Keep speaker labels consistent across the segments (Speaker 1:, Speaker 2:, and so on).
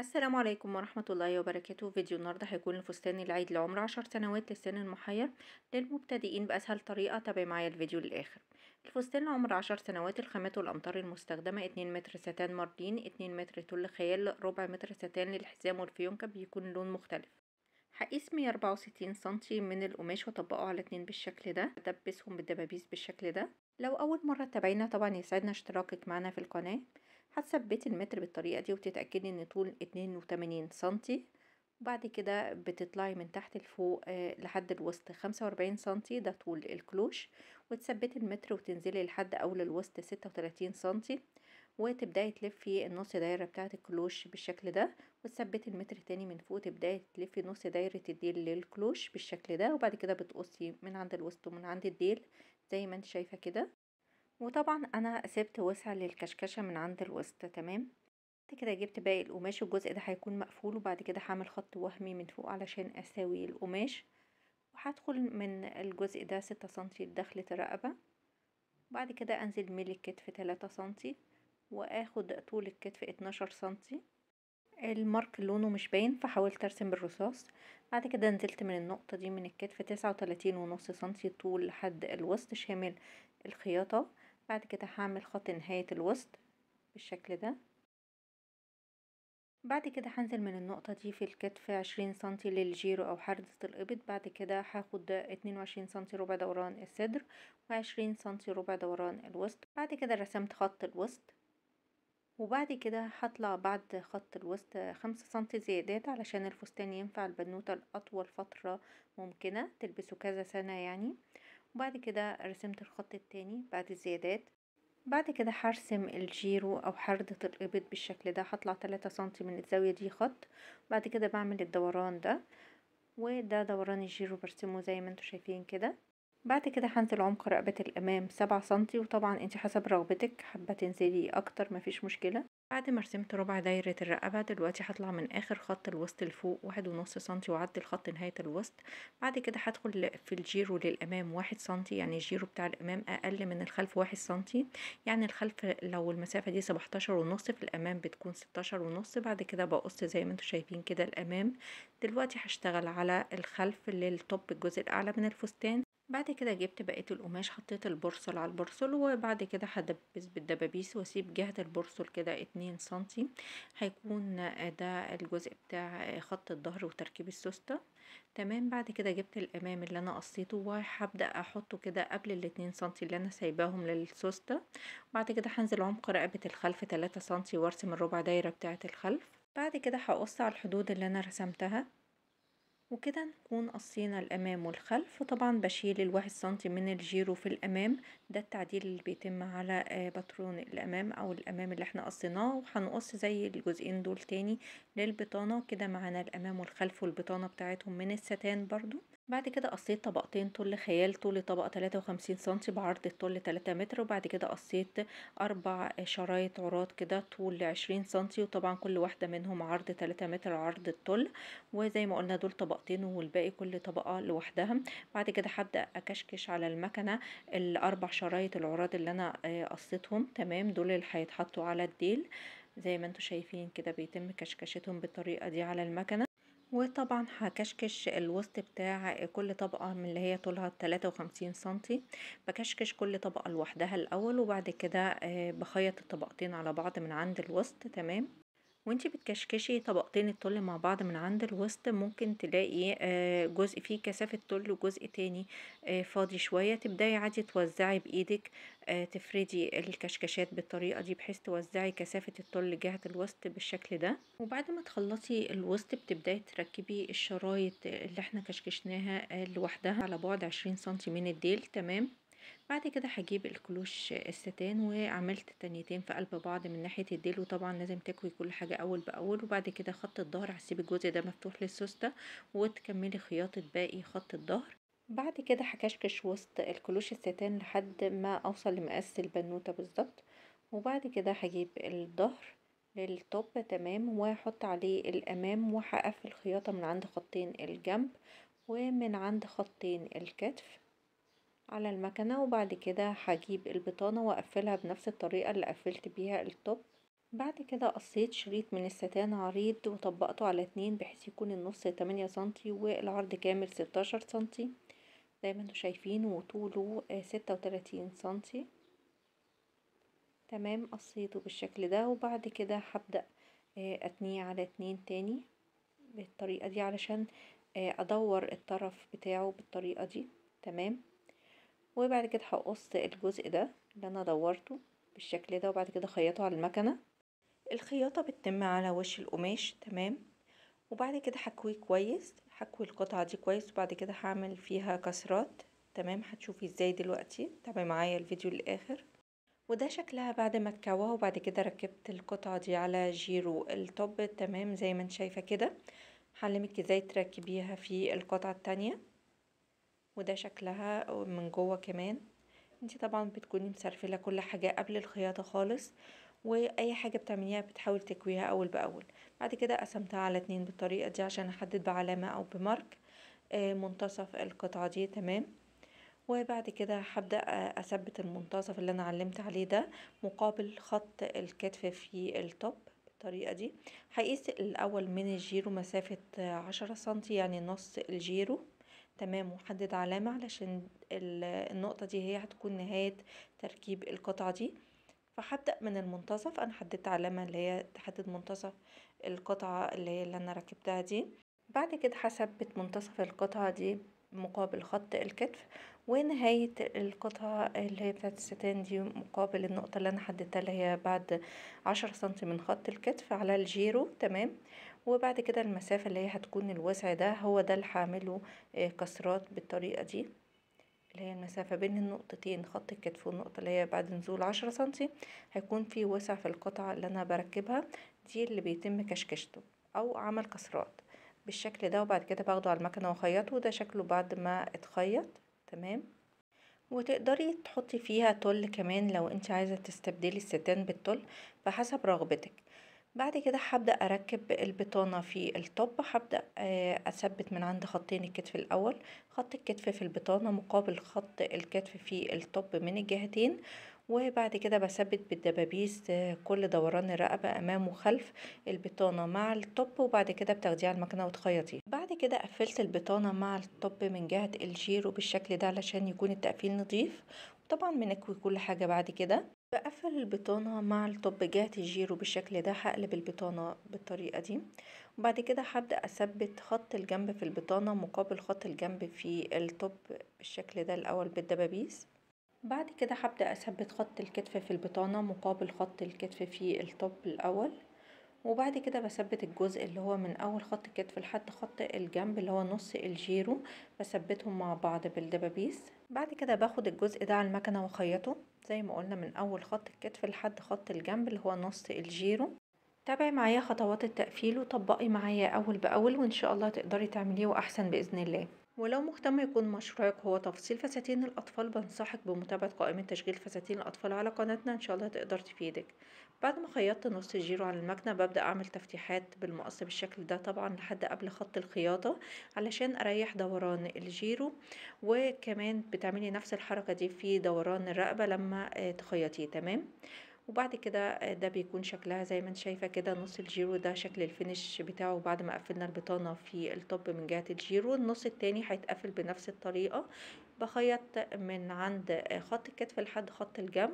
Speaker 1: السلام عليكم ورحمة الله وبركاته فيديو النهاردة هيكون الفستان العيد لعمر عشر سنوات للسن المحير للمبتدئين بأسهل طريقة تابع معايا الفيديو للآخر الفستان لعمر عشر سنوات الخامات والأمطار المستخدمة اتنين متر ستان مارلين اتنين متر تل خيال ربع متر ستان للحزام والفيونكة بيكون لون مختلف هقيس 164 سنتي من القماش واطبقه على اتنين بالشكل ده ادبسهم بالدبابيس بالشكل ده لو اول مره تابعينا طبعا يسعدنا اشتراكك معنا في القناه هتثبتي المتر بالطريقة دي وتتأكدي ان طول اتنين وتمانين سنتي وبعد كده بتطلعي من تحت لفوق آه، لحد الوسط خمسة واربعين سنتي ده طول الكلوش وتثبتي المتر وتنزلي لحد اول الوسط ستة وتلاتين سنتي وتبداي تلفي النص دايره بتاعه الكلوش بالشكل ده وتثبتي المتر تاني من فوق تبداي تلفي نص دايره الديل للكلوش بالشكل ده وبعد كده بتقصي من عند الوسط ومن عند الديل زي ما انت شايفه كده وطبعا انا سبت وسع للكشكشة من عند الوسط تمام بعد كده جبت باقي القماش الجزء ده هيكون مقفول وبعد كده هعمل خط وهمي من فوق علشان اساوي القماش وهدخل من الجزء ده ستة سنتي لدخلة الرقبة بعد كده انزل ميل الكتف تلاتة سنتي واخد طول الكتف اتناشر سنتي المارك لونه مش باين فحاولت ارسم بالرصاص بعد كده نزلت من النقطة دي من الكتف تسعة وتلاتين ونص سنتي طول لحد الوسط شامل الخياطة بعد كده هعمل خط نهاية الوسط بالشكل ده بعد كده هنزل من النقطة دي في الكتف عشرين سنتي للجيرو أو حردة الإبط بعد كده هاخد اتنين وعشرين سنتي ربع دوران الصدر وعشرين سنتي ربع دوران الوسط بعد كده رسمت خط الوسط وبعد كده هطلع بعد خط الوسط خمسة سنتي زيادات علشان الفستان ينفع البنوتة لأطول فترة ممكنة تلبسه كذا سنة يعني وبعد كده رسمت الخط التاني بعد الزيادات بعد كده هرسم الجيرو او حردة الابط بالشكل ده هطلع تلاتة سنتي من الزاوية دي خط بعد كده بعمل الدوران ده وده دوران الجيرو برسمه زي ما انتوا شايفين كده بعد كده هنزل عمق رقبة الامام سبعة سنتي وطبعا انت حسب رغبتك حابة تنزلي اكتر مفيش مشكلة بعد ما رسمت ربع دايرة الرقبة دلوقتي هطلع من اخر خط الوسط لفوق واحد ونص سنتي وعدي الخط نهاية الوسط بعد كده هدخل في الجيرو للامام واحد سنتي يعني الجيرو بتاع الامام اقل من الخلف واحد سنتي يعني الخلف لو المسافة دي سبعتاشر ونص في الامام بتكون ستاشر ونص بعد كده بقص زي ما انتوا شايفين كده الامام دلوقتي هشتغل على الخلف للطب الجزء الاعلى من الفستان بعد كده جبت بقية القماش حطيت البرصل على البرصل وبعد كده هدبس بالدبابيس واسيب جهة البرصل كده اتنين سنتي هيكون ده الجزء بتاع خط الظهر وتركيب السوستة تمام بعد كده جبت الامام اللي انا قصيته وهبدأ احطه كده قبل الاتنين سنتي اللي انا سايباهم للسوستة بعد كده هنزل عمق رقبة الخلف تلاتة سنتي وارسم الربع دايرة بتاعة الخلف بعد كده هقص على الحدود اللي انا رسمتها وكده نكون قصينا الامام والخلف وطبعا بشيل الواحد سنتي من الجيرو في الامام ده التعديل اللي بيتم على آه، باترون الامام او الامام اللي احنا قصيناه وهنقص زي الجزئين دول تاني للبطانه كده معانا الامام والخلف والبطانه بتاعتهم من الستان برضو بعد كده قصيت طبقتين طول خيال طول طبقة 53 سنتي بعرض الطول 3 متر وبعد كده قصيت أربع شرايط عراض كده طول 20 سنتي وطبعا كل واحدة منهم عرض 3 متر عرض الطول وزي ما قلنا دول طبقتين والباقي كل طبقة لوحدها بعد كده هبدأ أكشكش على المكنة الأربع شرايط العراض اللي أنا آه، قصيتهم تمام دول اللي هيتحطوا على الديل زي ما انتوا شايفين كده بيتم كشكشتهم بالطريقة دي على المكنة وطبعًا هكشكش الوسط بتاع كل طبقة من اللي هي طولها 53 سنتي، بكشكش كل طبقة لوحدها الأول وبعد كده آه، بخيط الطبقتين على بعض من عند الوسط تمام. وانتي بتكشكشي طبقتين التل مع بعض من عند الوسط ممكن تلاقي آه، جزء فيه كثافة تل وجزء تاني آه، فاضي شوية تبدأي عادي توزعي بإيدك آه، تفردي الكشكشات بالطريقة دي بحيث توزعي كثافة التل جهة الوسط بالشكل ده وبعد ما تخلصي الوسط بتبدأي تركبي الشرايط اللي احنا كشكشناها لوحدها على بعد عشرين سنتي من الديل تمام بعد كده هجيب الكلوش الستان وعملت تنيتين في قلب بعض من ناحية الديل وطبعا لازم تكوي كل حاجة أول بأول وبعد كده خط الظهر هسيب الجزء ده مفتوح للسوستة وتكملي خياطة باقي خط الظهر بعد كده هكشكش وسط الكلوش الستان لحد ما أوصل لمقاس البنوتة بالظبط وبعد كده هجيب الظهر للتوب تمام وهحط عليه الأمام وهقفل الخياطة من عند خطين الجنب ومن عند خطين الكتف على المكنة وبعد كده هجيب البطانة واقفلها بنفس الطريقة اللي قفلت بيها التوب بعد كده قصيت شريط من الستان عريض وطبقته على اتنين بحيث يكون النص تمانية سنتي والعرض كامل ستاشر سنتي زي ما انتم شايفين وطوله آه، ستة وتلاتين سنتي تمام قصيته بالشكل ده وبعد كده هبدأ آه، اتنيه على اتنين تاني بالطريقة دي علشان آه، ادور الطرف بتاعه بالطريقة دي تمام وبعد كده هقص الجزء ده اللي انا دورته بالشكل ده وبعد كده خيطه على المكنة الخياطة بتتم على وش القماش تمام وبعد كده هكويه كويس هكوي القطعة دي كويس وبعد كده هعمل فيها كسرات تمام هتشوفي ازاي دلوقتي تابعي معايا الفيديو للاخر وده شكلها بعد ما اتكوى وبعد كده ركبت القطعة دي على جيرو التوب تمام زي ما انت شايفة كده هعلمك ازاي تركبيها في القطعة التانية وده شكلها من جوه كمان انت طبعا بتكوني مسرفله كل حاجه قبل الخياطه خالص واي حاجه بتعمليها بتحاول تكويها اول باول بعد كده قسمتها على اتنين بالطريقه دي عشان احدد بعلامه او بمارك آه، منتصف القطعه دي تمام وبعد كده هبدا آه، اثبت المنتصف اللي انا علمت عليه ده مقابل خط الكتف في التوب بالطريقه دي هقيس الاول من الجيرو مسافه عشرة سنتي يعني نص الجيرو تمام وحدد علامة علشان النقطة دي هي هتكون نهاية تركيب القطعة دي فهبدأ من المنتصف أنا حددت علامة اللي هي تحدد منتصف القطعة اللي هي اللي أنا ركبتها دي بعد كده حسبت منتصف القطعة دي مقابل خط الكتف ونهاية القطعة اللي هي بتاعت الستان دي مقابل النقطة اللي أنا حددتها اللي هي بعد عشرة سنتي من خط الكتف على الجيرو تمام وبعد كده المسافة اللي هي هتكون الوسع ده هو ده اللي هعمله آه، كسرات بالطريقة دي اللي هي المسافة بين النقطتين خط الكتف والنقطة اللي هي بعد نزول عشرة سنتي هيكون في وسع في القطعة اللي أنا بركبها دي اللي بيتم كشكشته أو عمل كسرات بالشكل ده وبعد كده باخده على المكنة واخيطه ده شكله بعد ما اتخيط تمام وتقدري تحطي فيها تل كمان لو انت عايزة تستبدلي الستان بالتل بحسب رغبتك بعد كده هبدأ أركب البطانة في التوب هبدأ آه، أثبت من عند خطين الكتف الأول خط الكتف في البطانة مقابل خط الكتف في التوب من الجهتين وبعد كده بثبت بالدبابيس آه، كل دوران الرقبة أمام وخلف البطانة مع الطب وبعد كده بتاخديها على المكنة وتخيطيه بعد كده قفلت البطانة مع الطب من جهة الجيرو بالشكل ده علشان يكون التقفيل نضيف طبعا بنكوي كل حاجة بعد كده بقفل البطانة مع الطباجات الجيرو بالشكل ده هقلب البطانة بالطريقة دي وبعد كده هبدأ أثبت خط الجنب في البطانة مقابل خط الجنب في الطب بالشكل ده الأول بالدبابيس بعد كده هبدأ أثبت خط الكتف في البطانة مقابل خط الكتف في الطب الأول وبعد كده بثبت الجزء اللي هو من أول خط الكتف لحد خط الجنب اللي هو نص الجيرو بثبتهم مع بعض بالدبابيس بعد كده باخد الجزء ده على المكنة وأخيطه زي ما قلنا من اول خط الكتف لحد خط الجنب اللي هو نص الجيرو تابعي معايا خطوات التقفيل وطبقي معايا اول باول وان شاء الله تقدري تعمليه واحسن باذن الله ولو مهتم يكون مشروعك هو تفصيل فساتين الأطفال بنصحك بمتابعة قائمة تشغيل فساتين الأطفال على قناتنا إن شاء الله تقدر تفيدك بعد ما خيطت نص جيرو على المكنة ببدأ أعمل تفتيحات بالمقص بالشكل ده طبعا لحد قبل خط الخياطة علشان أريح دوران الجيرو وكمان بتعملي نفس الحركة دي في دوران الرقبة لما آه، تخيطيه تمام وبعد كده آه، ده بيكون شكلها زي ما انت شايفه كده نص الجيرو ده شكل الفينش بتاعه بعد ما قفلنا البطانه في الطب من جهه الجيرو النص التاني هيتقفل بنفس الطريقه بخيط من عند آه، خط الكتف لحد خط الجنب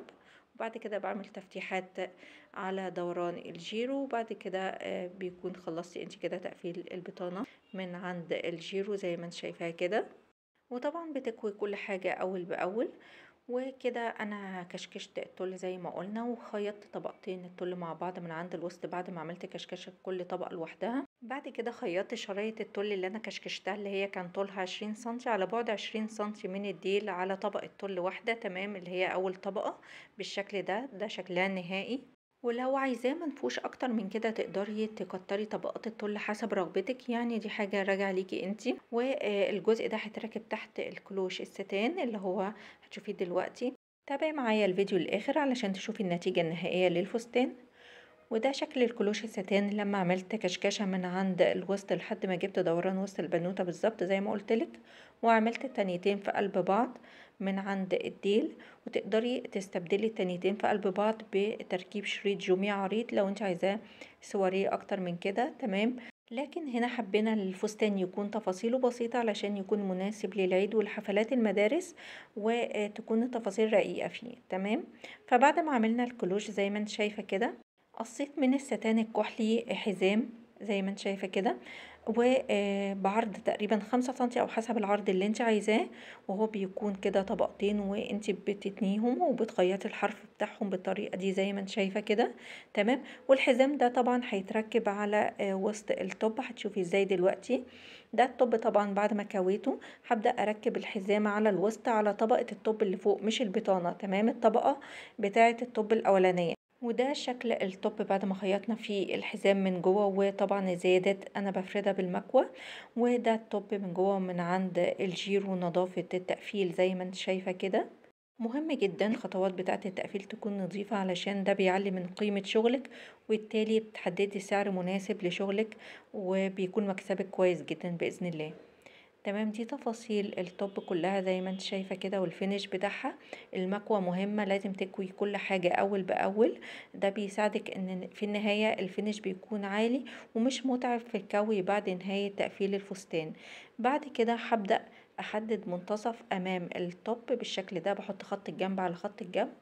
Speaker 1: بعد كده بعمل تفتيحات على دوران الجيرو وبعد كده آه، بيكون خلصتي انت كده تقفيل البطانة من عند الجيرو زي ما انت شايفاها كده وطبعا بتكوي كل حاجة أول بأول وكده انا كشكشت التل زي ما قلنا وخيطت طبقتين التل مع بعض من عند الوسط بعد ما عملت كشكشه كل طبقه لوحدها بعد كده خيطت شرايط التل اللي انا كشكشتها اللي هي كان طولها عشرين سنتي على بعد عشرين سنتي من الديل على طبقة تل واحدة تمام اللي هي اول طبقة بالشكل ده ده شكلها النهائي ولو عايزاه منفوش اكتر من كده تقدري تكتري طبقات التل حسب رغبتك يعني دي حاجه راجعه ليكي انتي والجزء ده هيتركب تحت الكلوش الستان اللي هو هتشوفيه دلوقتي تابعي معايا الفيديو للاخر علشان تشوفي النتيجه النهائيه للفستان وده شكل الكلوش الستان لما عملت كشكشه من عند الوسط لحد ما جبت دوران وسط البنوته بالظبط زي ما لك وعملت التانيتين في قلب بعض من عند الديل وتقدري تستبدلي التانيتين في قلب بعض بتركيب شريط جومي عريض لو انت عايزاه سواريه اكتر من كده تمام لكن هنا حبينا الفستان يكون تفاصيله بسيطة علشان يكون مناسب للعيد والحفلات المدارس وتكون التفاصيل رقيقة فيه تمام فبعد ما عملنا الكلوش زي ما انت شايفة كده قصيت من الستان الكحلي حزام زي ما انت شايفه كده وبعرض آه، تقريبا خمسة سنتي او حسب العرض اللي انت عايزاه وهو بيكون كده طبقتين وانت بتتنيهم وبتخيطي الحرف بتاعهم بالطريقه دي زي ما انت شايفه كده تمام والحزام ده طبعا هيتركب على آه، وسط الطب هتشوفي ازاي دلوقتي ده الطب طبعا بعد ما كويته هبدا اركب الحزام على الوسط على طبقه الطب اللي فوق مش البطانه تمام الطبقه بتاعه الطب الاولانيه وده شكل التوب بعد ما خيطنا فيه الحزام من جوه وطبعا الزيادات انا بفردها بالمكوى وده التوب من جوه من عند الجير ونظافه التقفيل زي ما انت شايفه كده مهم جدا خطوات بتاعه التقفيل تكون نظيفه علشان ده بيعلي من قيمه شغلك وبالتالي بتحددي سعر مناسب لشغلك وبيكون مكسبك كويس جدا باذن الله تمام دي تفاصيل التوب كلها زي ما انت شايفه كده والفينش بتاعها المكوى مهمه لازم تكوي كل حاجه اول باول ده بيساعدك ان في النهايه الفينش بيكون عالي ومش متعب في الكوي بعد نهايه تقفيل الفستان بعد كده هبدا احدد منتصف امام التوب بالشكل ده بحط خط الجنب على خط الجنب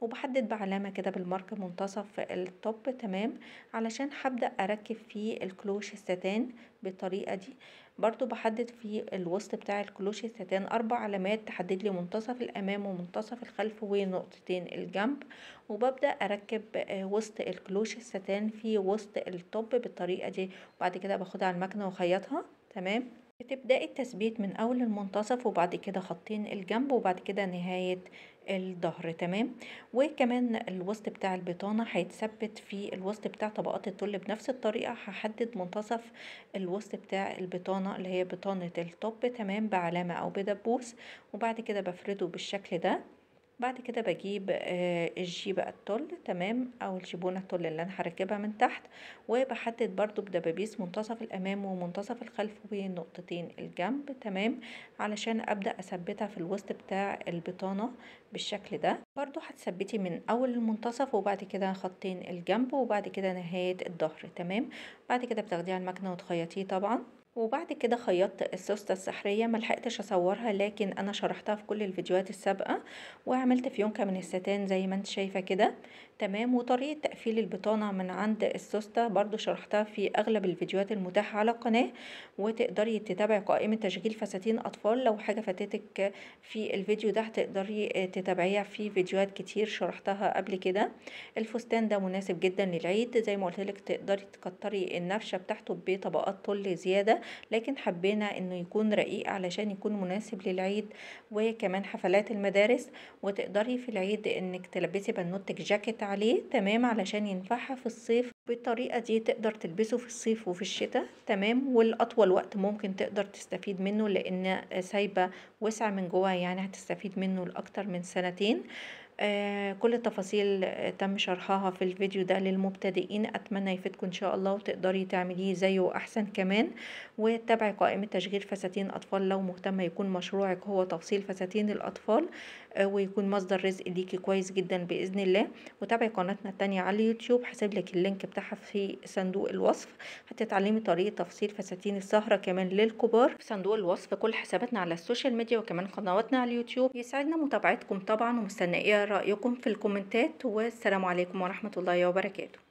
Speaker 1: وبحدد بعلامة كده بالمارك منتصف التوب تمام علشان هبدأ أركب فيه الكلوش الستان بالطريقة دي برضو بحدد في الوسط بتاع الكلوشي ستان اربع علامات تحدد لي منتصف الامام ومنتصف الخلف ونقطتين الجنب وببدأ اركب آه، وسط الكلوشي ستان في وسط التوب بالطريقة دي وبعد كده باخدها على المكنة واخيطها تمام بتبدأي التثبيت من أول المنتصف وبعد كده خطين الجنب وبعد كده نهاية الظهر تمام وكمان الوسط بتاع البطانة هيتثبت في الوسط بتاع طبقات التل بنفس الطريقة هحدد منتصف الوسط بتاع البطانة اللي هي بطانة التوب تمام بعلامة أو بدبوس وبعد كده بفرده بالشكل ده بعد كده بجيب آه، الجيبة التل تمام او الجيبونة التل اللي انا هركبها من تحت وبحدد برضو بدبابيس منتصف الامام ومنتصف الخلف ونقطتين نقطتين الجنب تمام علشان ابدأ اثبتها في الوسط بتاع البطانة بالشكل ده برضو هتثبتي من اول المنتصف وبعد كده خطين الجنب وبعد كده نهاية الظهر تمام بعد كده بتاخديها على المكنة وتخيطيه طبعا وبعد كده خيطت السوستة السحرية ملحقتش اصورها لكن انا شرحتها في كل الفيديوهات السابقة وعملت فيونكة من الستان زي ما انت شايفة كده تمام وطريقة تقفيل البطانة من عند السوستة برضو شرحتها في أغلب الفيديوهات المتاحة على القناة وتقدري تتابعي قائمة تشغيل فساتين أطفال لو حاجة فاتتك في الفيديو ده هتقدري تتابعيها في فيديوهات كتير شرحتها قبل كده الفستان ده مناسب جدا للعيد زي ما لك تقدري تكتري النفشة بتاعته بطبقات طل زيادة لكن حبينا انه يكون رقيق علشان يكون مناسب للعيد وكمان حفلات المدارس وتقدري في العيد انك تلبسي بنوتك جاكيت عليه تمام علشان ينفعها في الصيف بالطريقة دي تقدر تلبسه في الصيف وفي الشتاء تمام والأطول وقت ممكن تقدر تستفيد منه لأن سايبة وسع من جوا يعني هتستفيد منه لأكتر من سنتين آه، كل التفاصيل آه، تم شرحها في الفيديو ده للمبتدئين أتمنى يفيدكم إن شاء الله وتقدري تعمليه زيه وأحسن كمان وتابعي قائمة تشغيل فساتين أطفال لو مهتمة يكون مشروعك هو تفصيل فساتين الأطفال آه، ويكون مصدر رزق ليكي كويس جدا بإذن الله وتابعي قناتنا التانية على اليوتيوب حسب لك اللينك بتاعها في صندوق الوصف هتتعلمي طريقة تفصيل فساتين السهرة كمان للكبار في صندوق الوصف كل حساباتنا على السوشيال ميديا وكمان قنواتنا على اليوتيوب يسعدنا متابعتكم طبعا ومستنية رأيكم في الكومنتات والسلام عليكم ورحمة الله وبركاته